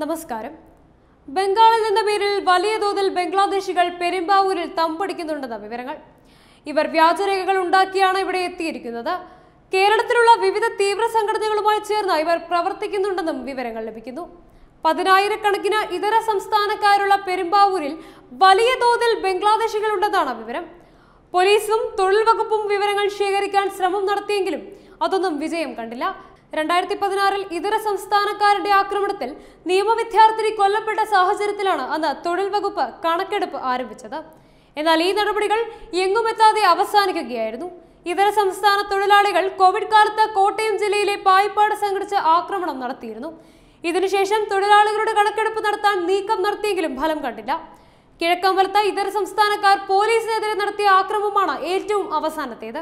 നമസ്കാരം ബംഗാളിൽ എന്ന പേരിൽ വലിയ തോതിൽ ബംഗ്ലാദേശികൾ പെരുമ്പാവൂരിൽ തമ്പടിക്കുന്നുണ്ടെന്ന വിവരങ്ങൾ ഇവർ വ്യാജരേഖകൾ ഉണ്ടാക്കിയാണ് ഇവിടെ എത്തിയിരിക്കുന്നത് കേരളത്തിലുള്ള വിവിധ തീവ്ര സംഘടനകളുമായി ചേർന്ന് ഇവർ പ്രവർത്തിക്കുന്നുണ്ടെന്നും വിവരങ്ങൾ ലഭിക്കുന്നു പതിനായിരക്കണക്കിന് ഇതര സംസ്ഥാനക്കാരുള്ള പെരുമ്പാവൂരിൽ വലിയ തോതിൽ ഉണ്ടെന്നാണ് വിവരം പോലീസും തൊഴിൽ വകുപ്പും വിവരങ്ങൾ ശേഖരിക്കാൻ ശ്രമം നടത്തിയെങ്കിലും അതൊന്നും വിജയം കണ്ടില്ല രണ്ടായിരത്തി പതിനാറിൽ ഇതര സംസ്ഥാനക്കാരുടെ ആക്രമണത്തിൽ നിയമവിദ്യാർത്ഥിനി കൊല്ലപ്പെട്ട സാഹചര്യത്തിലാണ് അന്ന് തൊഴിൽ വകുപ്പ് കണക്കെടുപ്പ് ആരംഭിച്ചത് എന്നാൽ ഈ നടപടികൾ എങ്ങുമെത്താതെ അവസാനിക്കുകയായിരുന്നു ഇതര സംസ്ഥാന തൊഴിലാളികൾ കോവിഡ് കാലത്ത് കോട്ടയം ജില്ലയിലെ പായിപ്പാട് സംഘടിച്ച് ആക്രമണം നടത്തിയിരുന്നു ഇതിനുശേഷം തൊഴിലാളികളുടെ കണക്കെടുപ്പ് നടത്താൻ നീക്കം നടത്തിയെങ്കിലും ഫലം കണ്ടില്ല കിഴക്കമ്പലത്ത് ഇതര സംസ്ഥാനക്കാർ പോലീസിനെതിരെ നടത്തിയ ആക്രമമാണ് ഏറ്റവും അവസാനത്തേത്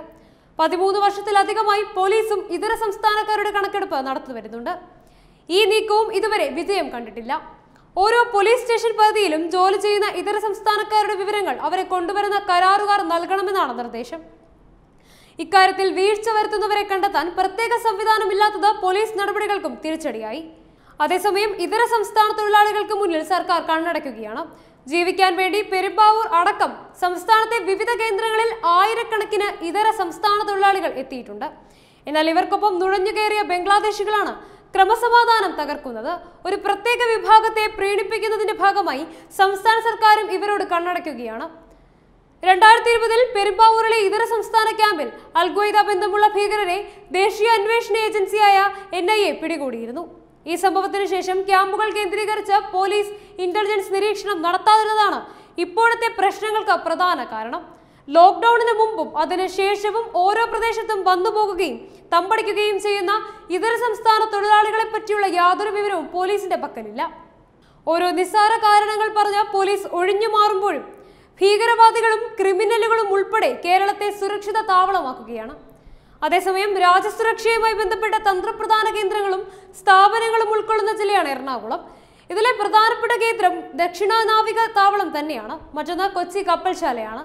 പതിമൂന്ന് വർഷത്തിലധികമായി പോലീസും ഇതര സംസ്ഥാനക്കാരുടെ കണക്കെടുപ്പ് നടന്നു ഈ നീക്കവും ഇതുവരെ വിജയം കണ്ടിട്ടില്ല ഓരോ പോലീസ് സ്റ്റേഷൻ പരിധിയിലും ജോലി ചെയ്യുന്ന ഇതര സംസ്ഥാനക്കാരുടെ വിവരങ്ങൾ അവരെ കൊണ്ടുവരുന്ന കരാറുകാർ നൽകണമെന്നാണ് നിർദ്ദേശം ഇക്കാര്യത്തിൽ വീഴ്ച വരുത്തുന്നവരെ കണ്ടെത്താൻ പ്രത്യേക ഇല്ലാത്തത് പോലീസ് നടപടികൾക്കും തിരിച്ചടിയായി അതേസമയം ഇതര സംസ്ഥാന തൊഴിലാളികൾക്ക് മുന്നിൽ സർക്കാർ കണ്ണടയ്ക്കുകയാണ് ജീവിക്കാൻ വേണ്ടി പെരുമ്പാവൂർ അടക്കം സംസ്ഥാനത്തെ വിവിധ കേന്ദ്രങ്ങളിൽ ആയിരക്കണക്കിന് ഇതര സംസ്ഥാന തൊഴിലാളികൾ എത്തിയിട്ടുണ്ട് എന്നാൽ ഇവർക്കൊപ്പം നുഴഞ്ഞുകയറിയ ബംഗ്ലാദേശികളാണ് ക്രമസമാധാനം തകർക്കുന്നത് ഒരു പ്രത്യേക വിഭാഗത്തെ പ്രീണിപ്പിക്കുന്നതിന്റെ ഭാഗമായി സംസ്ഥാന സർക്കാരും ഇവരോട് കണ്ണടയ്ക്കുകയാണ് രണ്ടായിരത്തി ഇരുപതിൽ പെരുമ്പാവൂരിലെ ഇതര സംസ്ഥാന ക്യാമ്പിൽ അൽഗോയിദ ബന്ധമുള്ള ഭീകരരെ ദേശീയ അന്വേഷണ ഏജൻസിയായ എൻ പിടികൂടിയിരുന്നു ഈ സംഭവത്തിന് ശേഷം ക്യാമ്പുകൾ കേന്ദ്രീകരിച്ച് പോലീസ് ഇന്റലിജൻസ് നിരീക്ഷണം നടത്താതിരുന്നതാണ് ഇപ്പോഴത്തെ പ്രശ്നങ്ങൾക്ക് പ്രധാന കാരണം ലോക്ക്ഡൌണിന് മുമ്പും അതിനുശേഷവും ഓരോ പ്രദേശത്തും വന്നു പോകുകയും തമ്പടിക്കുകയും ചെയ്യുന്ന ഇതര സംസ്ഥാന തൊഴിലാളികളെ പറ്റിയുള്ള യാതൊരു വിവരവും പോലീസിന്റെ പക്കലില്ല ഓരോ നിസ്സാര കാരണങ്ങൾ പറഞ്ഞ പോലീസ് ഒഴിഞ്ഞു മാറുമ്പോഴും ഭീകരവാദികളും ക്രിമിനലുകളും ഉൾപ്പെടെ കേരളത്തെ സുരക്ഷിത താവളമാക്കുകയാണ് അതേസമയം രാജ്യസുരക്ഷയുമായി ബന്ധപ്പെട്ട തന്ത്രപ്രധാന കേന്ദ്രങ്ങളും സ്ഥാപനങ്ങളും ഉൾക്കൊള്ളുന്ന ജില്ലയാണ് എറണാകുളം ഇതിലെ പ്രധാനപ്പെട്ട കേന്ദ്രം ദക്ഷിണ നാവിക താവളം തന്നെയാണ് മറ്റൊന്ന് കൊച്ചി കപ്പൽശാലയാണ്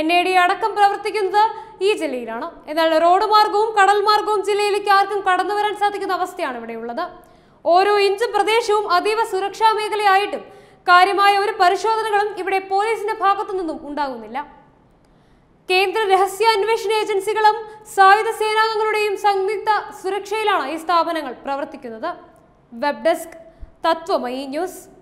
എൻ എ ഡി അടക്കം പ്രവർത്തിക്കുന്നത് ഈ ജില്ലയിലാണ് എന്നാൽ റോഡ് മാർഗവും കടൽ മാർഗവും ജില്ലയിലേക്ക് ആർക്കും കടന്നു വരാൻ സാധിക്കുന്ന അവസ്ഥയാണ് ഇവിടെയുള്ളത് ഓരോ ഇഞ്ച് പ്രദേശവും അതീവ സുരക്ഷാ മേഖലയായിട്ടും കാര്യമായ ഒരു പരിശോധനകളും ഇവിടെ പോലീസിന്റെ ഭാഗത്തു നിന്നും ഉണ്ടാകുന്നില്ല കേന്ദ്ര രഹസ്യാന്വേഷണ ഏജൻസികളും സായുധ സേനാംഗങ്ങളുടെയും സംയുക്ത സുരക്ഷയിലാണ് ഈ സ്ഥാപനങ്ങൾ പ്രവർത്തിക്കുന്നത് വെബ് ഡെസ്ക് തത്വമയി ന്യൂസ്